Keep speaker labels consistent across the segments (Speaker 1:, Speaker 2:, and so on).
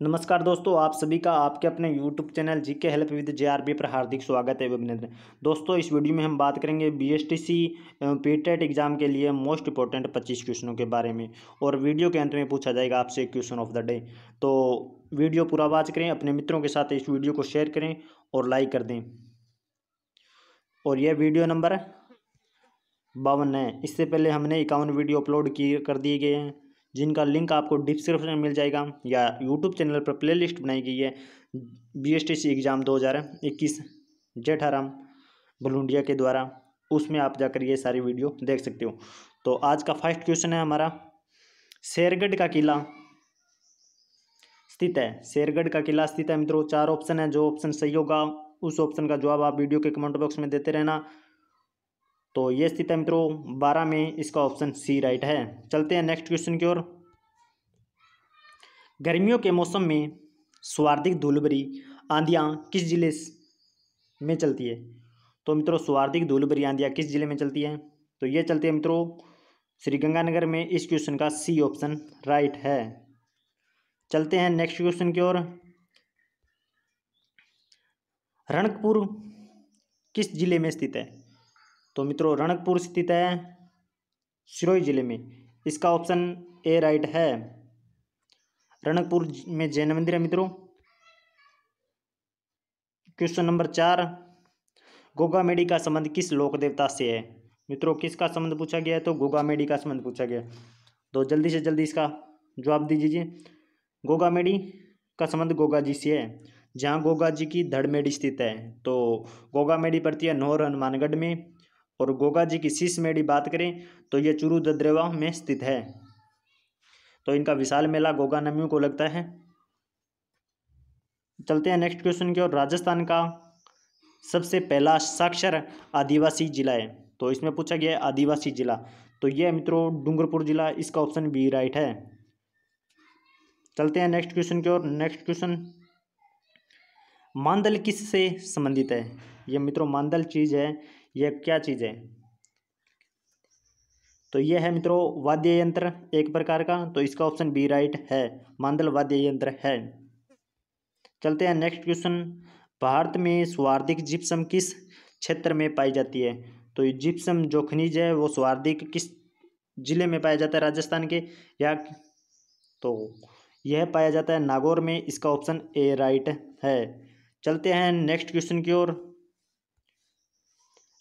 Speaker 1: नमस्कार दोस्तों आप सभी का आपके अपने यूट्यूब चैनल जी के हेल्प विद जे पर हार्दिक स्वागत है अभिनंदन दोस्तों इस वीडियो में हम बात करेंगे बी एस टी सी पीटेट एग्जाम के लिए मोस्ट इंपॉर्टेंट पच्चीस क्वेश्चनों के बारे में और वीडियो के अंत में पूछा जाएगा आपसे क्वेश्चन ऑफ द डे तो वीडियो पूरा वाच करें अपने मित्रों के साथ इस वीडियो को शेयर करें और लाइक कर दें और यह वीडियो नंबर बावन है इससे पहले हमने इक्यावन वीडियो अपलोड किए कर दिए गए हैं जिनका लिंक आपको डिस्क्रिप्शन में मिल जाएगा या यूट्यूब चैनल पर प्ले लिस्ट बनाई गई है B S T C exam दो हज़ार इक्कीस जेठाराम भलूंडिया के द्वारा उसमें आप जाकर ये सारी वीडियो देख सकते हो तो आज का फर्स्ट क्वेश्चन है हमारा शेरगढ़ का किला स्थित है शेरगढ़ का किला स्थित है मित्रों चार ऑप्शन है जो ऑप्शन सही होगा उस ऑप्शन का जवाब आप वीडियो के कमेंट बॉक्स में देते रहना तो ये स्थित है मित्रों बारह में इसका ऑप्शन सी राइट है चलते हैं नेक्स्ट क्वेश्चन की ओर गर्मियों के मौसम में स्वार्धिक धूलबरी आंधियाँ किस जिले में चलती है तो मित्रों स्वार्थिक धूलबरी आंधियाँ किस जिले में चलती है तो ये चलती है मित्रों श्रीगंगानगर में इस क्वेश्चन का सी ऑप्शन राइट है चलते हैं नेक्स्ट क्वेश्चन की ओर रणकपुर किस जिले में स्थित है तो मित्रों रणकपुर स्थित है सिरोही जिले में इसका ऑप्शन ए राइट है रणकपुर में जैन मंदिर है मित्रों क्वेश्चन नंबर चार गोगा मेडी का संबंध किस लोक देवता से है मित्रों किसका संबंध पूछा गया है तो गोगा मेडी का संबंध पूछा गया तो जल्दी से जल्दी इसका जवाब दीजिए गोगा मेडी का संबंध गोगा जी से है जहाँ गोगा जी की धड़मेडी स्थित है तो गोगा मेडी पड़ती है नोर हनुमानगढ़ में और गोगा जी की शीश में बात करें तो ये चुरु दद्रेवा में स्थित है तो इनका विशाल मेला गोगा नमियों को लगता है चलते हैं नेक्स्ट क्वेश्चन की ओर राजस्थान का सबसे पहला साक्षर आदिवासी जिला है तो इसमें पूछा गया है आदिवासी जिला तो यह मित्रों डूंगरपुर जिला इसका ऑप्शन बी राइट है चलते हैं नेक्स्ट क्वेश्चन की ओर नेक्स्ट क्वेश्चन मानदल किस से संबंधित है यह मित्रों मांदल चीज़ है ये क्या चीज़ है तो ये है मित्रों वाद्य यंत्र एक प्रकार का तो इसका ऑप्शन बी राइट है मांदल वाद्य यंत्र है चलते हैं नेक्स्ट क्वेश्चन भारत में स्वार्धिक जिप्सम किस क्षेत्र में पाई जाती है तो जिप्सम जो खनिज है वो स्वार्धिक किस जिले में पाया जाता है राजस्थान के या तो यह पाया जाता है नागौर में इसका ऑप्शन ए राइट है चलते हैं नेक्स्ट क्वेश्चन की ओर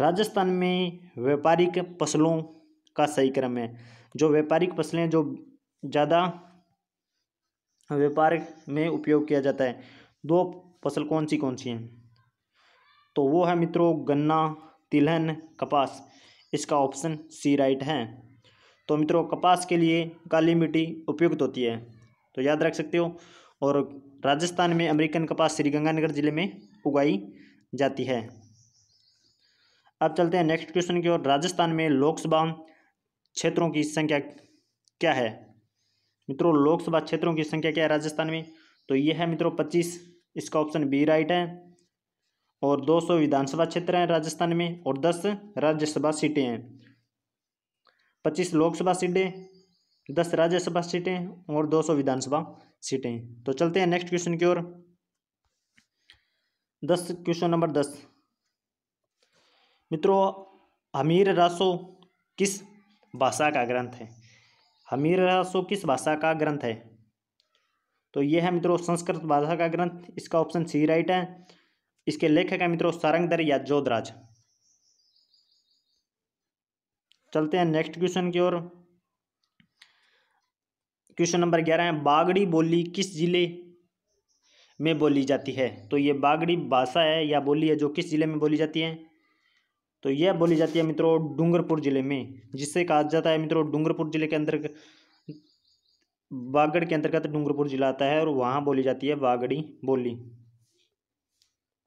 Speaker 1: राजस्थान में व्यापारिक फसलों का सही क्रम है जो व्यापारिक फसलें जो ज़्यादा व्यापार में उपयोग किया जाता है दो फसल कौन सी कौन सी हैं तो वो है मित्रों गन्ना तिलहन कपास इसका ऑप्शन सी राइट है तो मित्रों कपास के लिए काली मिट्टी उपयुक्त होती है तो याद रख सकते हो और राजस्थान में अमेरिकन कपास श्रीगंगानगर ज़िले में उगाई जाती है अब चलते हैं नेक्स्ट क्वेश्चन की ओर राजस्थान में लोकसभा क्षेत्रों की संख्या क्या है मित्रों लोकसभा क्षेत्रों की संख्या क्या है राजस्थान में तो ये है मित्रों पच्चीस इसका ऑप्शन बी राइट है और दो सौ विधानसभा क्षेत्र हैं राजस्थान में और दस राज्यसभा सीटें हैं पच्चीस लोकसभा सीटें दस राज्यसभा सीटें और दो सौ विधानसभा सीटें तो चलते हैं नेक्स्ट क्वेश्चन की ओर दस क्वेश्चन नंबर दस मित्रों हमीर रासो किस भाषा का ग्रंथ है हमीर रासो किस भाषा का ग्रंथ है तो ये है मित्रों संस्कृत भाषा का ग्रंथ इसका ऑप्शन सी राइट है इसके लेखक है मित्रों सारंगदर या जोधराज चलते हैं नेक्स्ट क्वेश्चन की ओर क्वेश्चन नंबर ग्यारह है बागड़ी बोली किस जिले में बोली जाती है तो ये बागड़ी भाषा है या बोली है जो किस जिले में बोली जाती है तो यह बोली जाती है मित्रों डूंगरपुर ज़िले में जिससे कहा जाता है मित्रों डूंगरपुर ज़िले के अंतर्गत बागड़ के अंतर्गत डूंगरपुर ज़िला आता है और वहाँ बोली जाती है बागड़ी बोली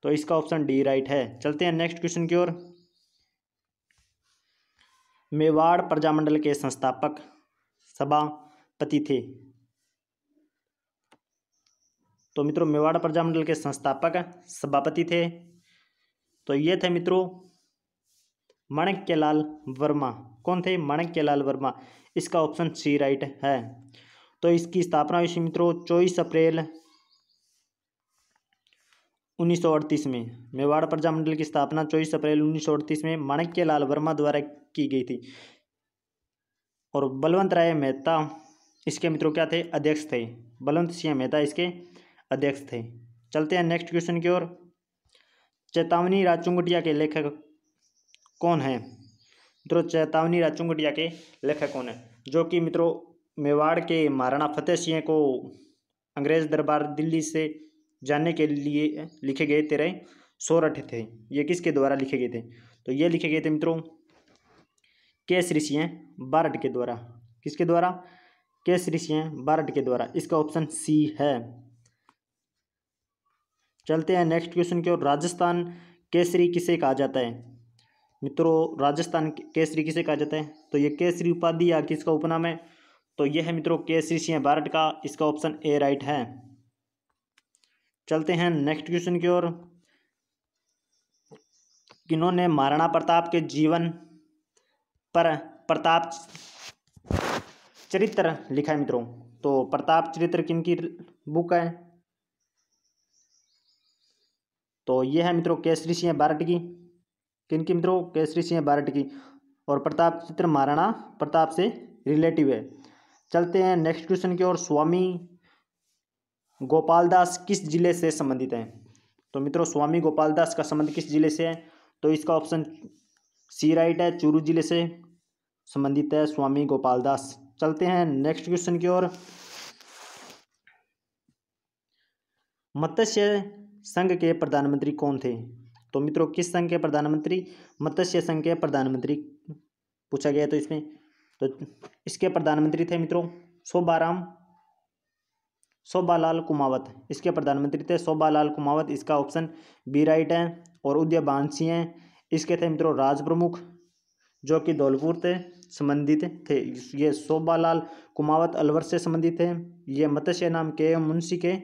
Speaker 1: तो इसका ऑप्शन डी राइट है चलते हैं नेक्स्ट क्वेश्चन की ओर मेवाड़ प्रजामंडल के संस्थापक सभापति थे तो मित्रों मेवाड़ प्रजामंडल के संस्थापक सभापति थे तो ये थे मित्रों लाल वर्मा कौन थे लाल वर्मा इसका ऑप्शन सी राइट है तो इसकी स्थापना हुई मित्रों चौबीस अप्रैल 1938 में मेवाड़ प्रजामंडल की स्थापना 24 अप्रैल 1938 में माणक्य लाल वर्मा द्वारा की गई थी और बलवंत राय मेहता इसके मित्रों क्या थे अध्यक्ष थे बलवंत सिंह मेहता इसके अध्यक्ष थे चलते हैं नेक्स्ट क्वेश्चन की ओर चेतावनी राजचुंगटिया के लेखक कौन है मित्रों चेतावनी राचुंगटिया के लेखक कौन है जो कि मित्रों मेवाड़ के महाराणा फतेह सिंह को अंग्रेज दरबार दिल्ली से जाने के लिए लिखे गए तेरे सोरठ थे ये किसके द्वारा लिखे गए थे तो ये लिखे गए थे मित्रों केसरी सिंह बारट के द्वारा किसके द्वारा केस सिंह बारट के द्वारा इसका ऑप्शन सी है चलते हैं नेक्स्ट क्वेश्चन की ओर राजस्थान केसरी किसे कहा जाता है मित्रों राजस्थान केसरी किसे कहा जाता है तो ये केसरी उपाधि या किसका उपनाम है तो ये है मित्रों केसरी सिंह भारत का इसका ऑप्शन ए राइट है चलते हैं नेक्स्ट क्वेश्चन की ओर किन्होंने महाराणा प्रताप के जीवन पर प्रताप चरित्र लिखा है मित्रों तो प्रताप चरित्र किनकी बुक है तो ये है मित्रों केसरी सिंह भारत की किन की मित्रों केसरी सिंह बारट की और प्रताप चित्र महाराणा प्रताप से रिलेटिव है चलते हैं नेक्स्ट क्वेश्चन की ओर स्वामी गोपाल दास किस जिले से संबंधित हैं तो मित्रों स्वामी गोपाल दास का संबंध किस जिले से है तो इसका ऑप्शन सी राइट है चूरू जिले से संबंधित है स्वामी गोपाल दास चलते हैं नेक्स्ट क्वेश्चन की ओर मत्स्य संघ के प्रधानमंत्री कौन थे तो मित्रों किस संघ के प्रधानमंत्री मत्स्य संघ के प्रधानमंत्री पूछा गया तो इसमें तो इसके प्रधानमंत्री थे मित्रों शोभाराम लाल कुमावत इसके प्रधानमंत्री थे शोभा लाल कुमावत इसका ऑप्शन बी राइट है और उदय बांसी हैं इसके थे मित्रों राज प्रमुख जो कि धौलपुर से संबंधित थे ये शोभा लाल कुमावत अलवर से संबंधित थे ये मत्स्य नाम के मुंशी के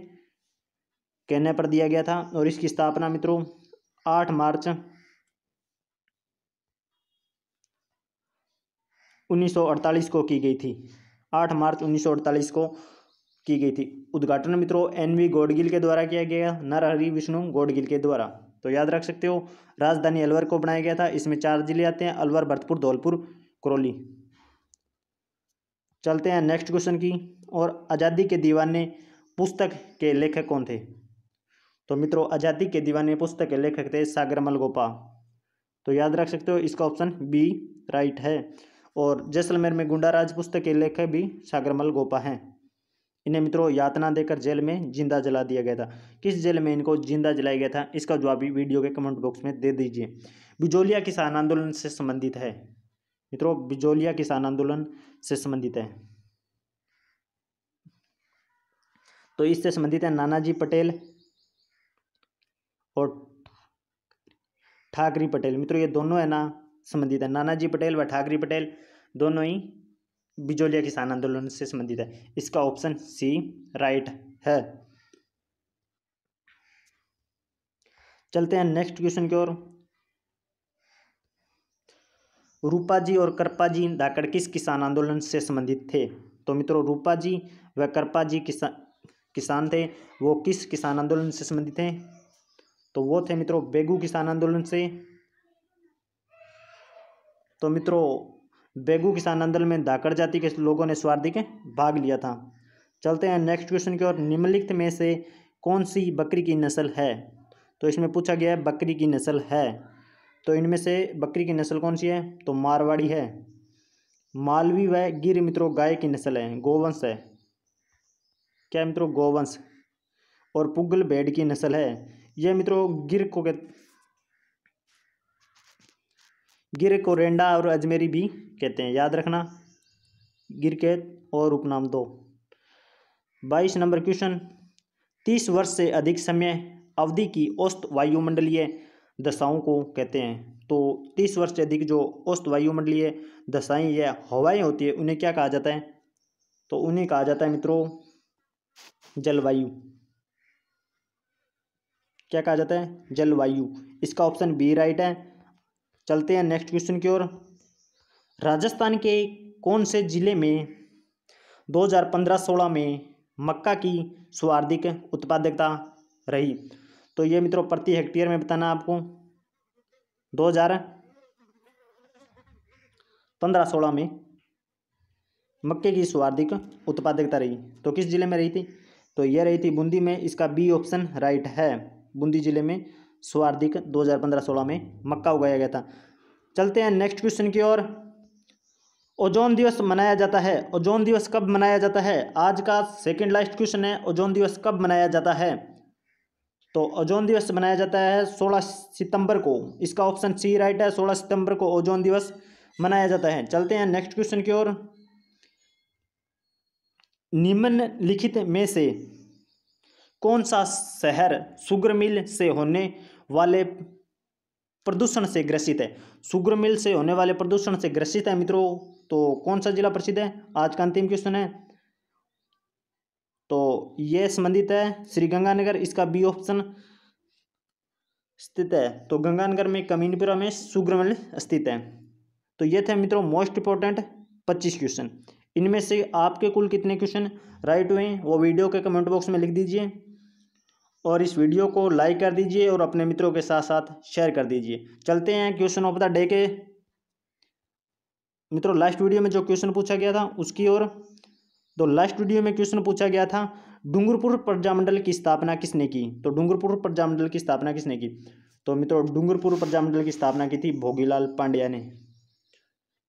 Speaker 1: कहने पर दिया गया था और इसकी स्थापना मित्रों आठ मार्च उन्नीस को की गई थी आठ मार्च उन्नीस को की गई थी उद्घाटन मित्रों एन वी गोडगिल के द्वारा किया गया नरहरि विष्णु गोडगिल के द्वारा तो याद रख सकते हो राजधानी अलवर को बनाया गया था इसमें चार जिले आते हैं अलवर भरतपुर धौलपुर करौली चलते हैं नेक्स्ट क्वेश्चन की और आज़ादी के दीवाने पुस्तक के लेखक कौन थे तो मित्रों आज़ादी के दीवाने पुस्तक के लेखक थे सागरमल गोपा तो याद रख सकते हो इसका ऑप्शन बी राइट है और जैसलमेर में गुंडा राज पुस्तक के लेखक भी सागरमल गोपा हैं इन्हें मित्रों यातना देकर जेल में जिंदा जला दिया गया था किस जेल में इनको जिंदा जलाया गया था इसका जवाब भी वीडियो के कमेंट बॉक्स में दे दीजिए बिजोलिया किसान आंदोलन से संबंधित है मित्रों बिजोलिया किसान आंदोलन से संबंधित है तो इससे संबंधित है नानाजी पटेल और ठाकरी पटेल मित्रों ये दोनों है ना संबंधित है नानाजी पटेल व ठाकरी पटेल दोनों ही बिजोलिया किसान आंदोलन से संबंधित है इसका ऑप्शन सी राइट है चलते हैं नेक्स्ट क्वेश्चन की ओर रूपा जी और करपा जी धाकड़ किस किसान आंदोलन से संबंधित थे तो मित्रों रूपा जी व करपा जी किसान किसान थे वो किस किसान आंदोलन से संबंधित हैं तो वो थे मित्रों बेगू किसान आंदोलन से तो मित्रों बेगू किसान आंदोलन में धाकड़ जाति के लोगों ने स्वार्थिक भाग लिया था चलते हैं नेक्स्ट क्वेश्चन की ओर निम्नलिखित में से कौन सी बकरी की नस्ल है तो इसमें पूछा गया है बकरी की नस्ल है तो इनमें से बकरी की नस्ल कौन सी है तो मारवाड़ी है मालवी व गिर मित्रों गाय की नस्ल है गोवंश है क्या मित्रों गोवंश और पुगल भेड़ की नस्ल है यह मित्रों गिर को कह गिर को रेंडा और अजमेरी भी कहते हैं याद रखना गिरकेत और उपनाम दो बाईस नंबर क्वेश्चन तीस वर्ष से अधिक समय अवधि की औस्त वायुमंडलीय दशाओं को कहते हैं तो तीस वर्ष से अधिक जो औस्त वायुमंडलीय दशाएं या हवाएं होती है उन्हें क्या कहा जाता है तो उन्हें कहा जाता है मित्रों जलवायु क्या कहा जाता है जलवायु इसका ऑप्शन बी राइट है चलते हैं नेक्स्ट क्वेश्चन की ओर राजस्थान के कौन से ज़िले में 2015-16 में मक्का की सर्वाधिक उत्पादकता रही तो ये मित्रों प्रति हेक्टेयर में बताना आपको 2015-16 में मक्के की सर्वाधिक उत्पादकता रही तो किस ज़िले में रही थी तो ये रही थी बूंदी में इसका बी ऑप्शन राइट है बूंदी जिले में स्वार्थिक 2015-16 में मक्का उगाया गया था चलते हैं नेक्स्ट क्वेश्चन की ओर ओजोन दिवस मनाया जाता है ओजोन दिवस कब मनाया जाता है आज का सेकेंड लास्ट क्वेश्चन है ओजोन दिवस कब मनाया जाता है तो ओजोन दिवस मनाया जाता है 16 सितंबर को इसका ऑप्शन सी राइट है 16 सितंबर को ओजोन दिवस मनाया जाता है चलते हैं नेक्स्ट क्वेश्चन की ओर निम्नलिखित में से कौन सा शहर शुगर मिल से होने वाले प्रदूषण से ग्रसित है शुगर मिल से होने वाले प्रदूषण से ग्रसित है मित्रों तो कौन सा जिला प्रसिद्ध है आज का अंतिम क्वेश्चन है तो ये संबंधित है श्री गंगानगर इसका बी ऑप्शन स्थित है तो गंगानगर में कमीनपुरा में शुगर मिल स्थित है तो ये थे मित्रों मोस्ट इंपॉर्टेंट पच्चीस क्वेश्चन इनमें से आपके कुल कितने क्वेश्चन राइट हुए वो वीडियो के कमेंट बॉक्स में लिख दीजिए और इस वीडियो को लाइक कर दीजिए और अपने मित्रों के साथ साथ शेयर कर दीजिए चलते हैं क्वेश्चन ऑफ द डे के मित्रों लास्ट वीडियो में जो क्वेश्चन पूछा गया था उसकी ओर तो लास्ट वीडियो में क्वेश्चन पूछा गया था डूंगरपुर प्रजामंडल की स्थापना किसने की तो डूंगरपुर प्रजामंडल की स्थापना किसने की तो मित्रों डूंगरपुर प्रजामंडल की स्थापना की थी भोगीलाल पांड्या ने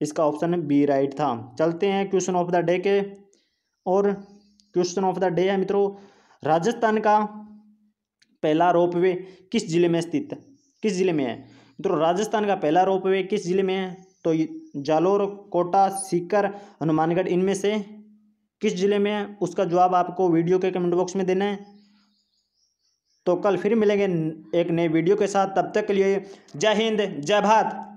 Speaker 1: इसका ऑप्शन बी राइट था चलते हैं क्वेश्चन ऑफ द डे के और क्वेश्चन ऑफ द डे है मित्रों राजस्थान का पहला रोपवे किस जिले में स्थित किस जिले में है तो राजस्थान का पहला रोपवे किस जिले में है तो जालोर कोटा सीकर हनुमानगढ़ इनमें से किस जिले में है उसका जवाब आपको वीडियो के कमेंट बॉक्स में देना है तो कल फिर मिलेंगे एक नए वीडियो के साथ तब तक के लिए जय हिंद जय भारत